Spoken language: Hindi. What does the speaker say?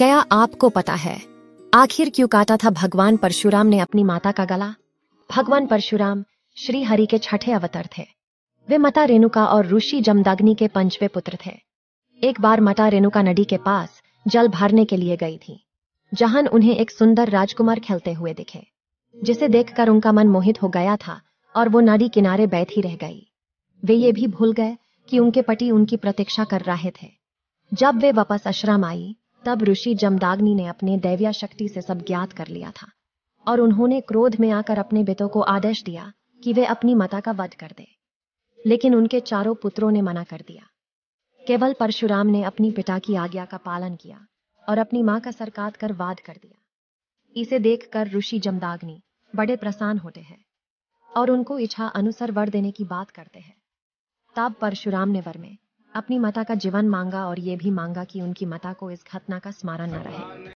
क्या आपको पता है आखिर क्यों काटा था भगवान परशुराम ने अपनी माता का गला भगवान परशुराम श्री हरि के छठे अवतर थे वे माता रेणुका और ऋषि जमदाग्नि के पंचवे पुत्र थे एक बार माता रेणुका नदी के पास जल भरने के लिए गई थी जहां उन्हें एक सुंदर राजकुमार खेलते हुए दिखे जिसे देखकर उनका मन मोहित हो गया था और वो नदी किनारे बैठी रह गई वे ये भी भूल गए कि उनके पति उनकी प्रतीक्षा कर रहे थे जब वे वापस आश्रम आई तब ऋषि जमदाग्नि ने अपने दैव्या शक्ति से सब ज्ञात कर लिया था और उन्होंने क्रोध में आकर अपने बेटों को आदेश दिया कि वे अपनी माता का वध कर दे लेकिन उनके चारों पुत्रों ने मना कर दिया केवल परशुराम ने अपनी पिता की आज्ञा का पालन किया और अपनी मां का सरकात कर वाद कर दिया इसे देखकर ऋषि जमदाग्नि बड़े प्रसन्न होते हैं और उनको इच्छा अनुसार वर देने की बात करते हैं तब परशुराम ने वर में अपनी माता का जीवन मांगा और ये भी मांगा कि उनकी माता को इस घटना का स्मरण न रहे